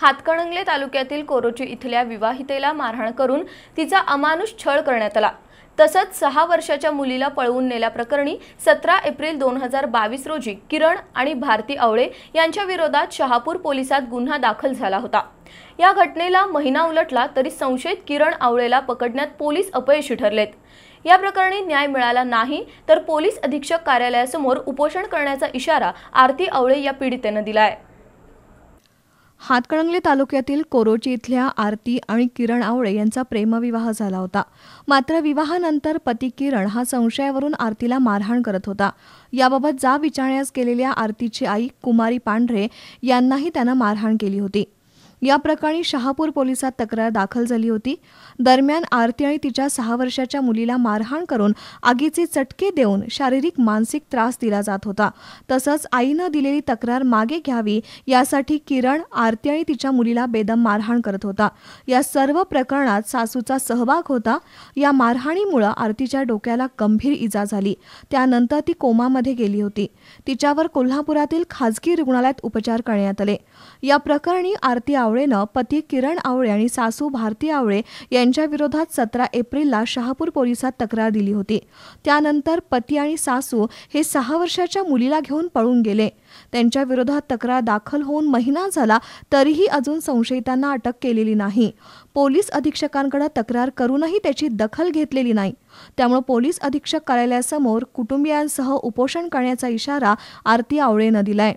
हातकणंगले तालुक्यातील कोरोची इथल्या विवाहितेला मारहाण करून तिचा अमानुष छळ करण्यात आला तसंच सहा वर्षाच्या मुलीला पळवून नेल्याप्रकरणी सतरा एप्रिल दोन हजार बावीस रोजी किरण आणि भारती आवळे यांच्या विरोधात शहापूर पोलिसात गुन्हा दाखल झाला होता या घटनेला महिना उलटला तरी संशयित किरण आवळेला पकडण्यात पोलीस अपयशी ठरलेत या प्रकरणी न्याय मिळाला नाही तर पोलीस अधीक्षक कार्यालयासमोर उपोषण करण्याचा इशारा आरती आवळे या पीडितेनं दिला हातकणंगले तालुक्यातील कोरोची इथल्या आरती आणि किरण आवळे यांचा प्रेमविवाह झाला होता मात्र विवाहानंतर पती किरण हा संशयावरून आरतीला मारहाण करत होता याबाबत जाब विचारण्यास केलेल्या आरतीची आई कुमारी पांढरे यांनाही त्यानं मारहाण केली होती या प्रकरणी शहापूर पोलिसात तक्रार दाखल झाली होती दरम्यान आरती आणि तिच्या सहा वर्षाच्या मुलीला मारहाण करून आगीचे चटके देऊन शारीरिक मानसिक त्रास दिला जात होता तसंच आईनं दिलेली तक्रार मागे घ्यावी यासाठी किरण आरती आणि तिच्या मुलीला बेदम मारहाण करत होता या सर्व प्रकरणात सासूचा सहभाग होता या मारहाणीमुळे आरतीच्या डोक्याला गंभीर इजा झाली त्यानंतर ती कोमामध्ये गेली होती तिच्यावर कोल्हापुरातील खाजगी रुग्णालयात उपचार करण्यात आले या प्रकरणी आरती आवळेनं पती किरण आवळे आणि सासू भारती आवळे यांच्या विरोधात सतरा एप्रिलला शहापूर पोलिसात तक्रार दिली होती त्यानंतर पती आणि सासू हे सहा वर्षाच्या मुलीला घेऊन पळून गेले त्यांच्या विरोधात तक्रार दाखल होऊन महिना झाला तरीही अजून संशयितांना अटक केलेली नाही पोलीस अधीक्षकांकडे तक्रार करूनही त्याची दखल घेतलेली नाही त्यामुळे पोलीस अधीक्षक कार्यालयासमोर कुटुंबियांसह उपोषण करण्याचा इशारा आरती आवळेनं दिलाय